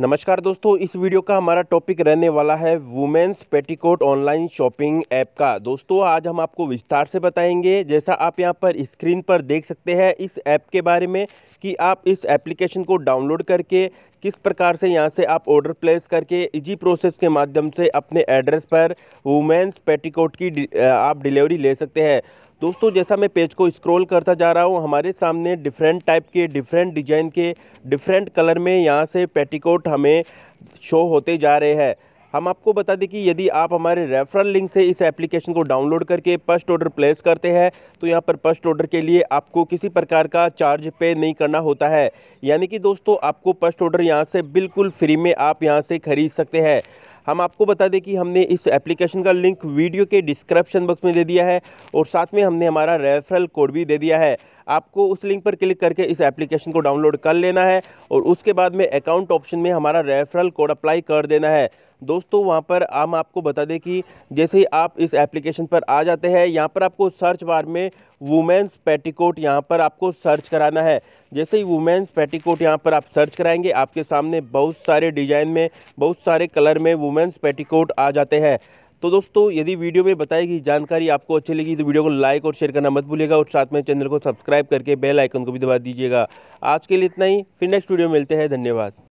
नमस्कार दोस्तों इस वीडियो का हमारा टॉपिक रहने वाला है women's petticoat online shopping app का दोस्तों आज हम आपको विस्तार से बताएंगे जैसा आप यहां पर स्क्रीन पर देख सकते हैं इस ऐप के बारे में कि आप इस एप्लीकेशन को डाउनलोड करके किस प्रकार से यहाँ से आप ऑर्डर प्लेस करके इजी प्रोसेस के माध्यम से अपने एड्रेस पर वुमेन्स पेटीकोट की आप डिलीवरी ले सकते हैं दोस्तों जैसा मैं पेज को स्क्रॉल करता जा रहा हूँ हमारे सामने डिफरेंट टाइप के डिफरेंट डिजाइन के डिफरेंट कलर में यहाँ से पेटीकोट हमें शो होते जा रहे हैं हम आपको बता दें कि यदि आप हमारे रेफरल लिंक से इस एप्लीकेशन को डाउनलोड करके फर्स्ट ऑर्डर प्लेस करते हैं तो यहाँ पर फर्स्ट ऑर्डर के लिए आपको किसी प्रकार का चार्ज पे नहीं करना होता है यानी कि दोस्तों आपको फर्स्ट ऑर्डर यहाँ से बिल्कुल फ्री में आप यहाँ से खरीद सकते हैं हम आपको बता दें कि हमने इस एप्लीकेशन का लिंक वीडियो के डिस्क्रिप्शन बॉक्स में दे दिया है और साथ में हमने हमारा रेफरल कोड भी दे दिया है आपको उस लिंक पर क्लिक करके इस एप्लीकेशन को डाउनलोड कर लेना है और उसके बाद में अकाउंट ऑप्शन में हमारा रेफरल कोड अप्लाई कर देना है दोस्तों वहाँ पर हम आपको बता दें कि जैसे ही आप इस एप्लीकेशन पर आ जाते हैं यहाँ पर आपको सर्च बार में वुमेंस पेटीकोट यहाँ पर आपको सर्च कराना है जैसे ही वुमेंस पेटीकोट यहाँ पर आप सर्च कराएंगे आपके सामने बहुत सारे डिजाइन में बहुत सारे कलर में वुमेंस पेटीकोट आ जाते हैं तो दोस्तों यदि वीडियो में बताई गई जानकारी आपको अच्छी लगी तो वीडियो को लाइक और शेयर करना मत भूलिएगा और साथ में चैनल को सब्सक्राइब करके बेल आइकन को भी दबा दीजिएगा आज के लिए इतना ही फिर नेक्स्ट वीडियो मिलते हैं धन्यवाद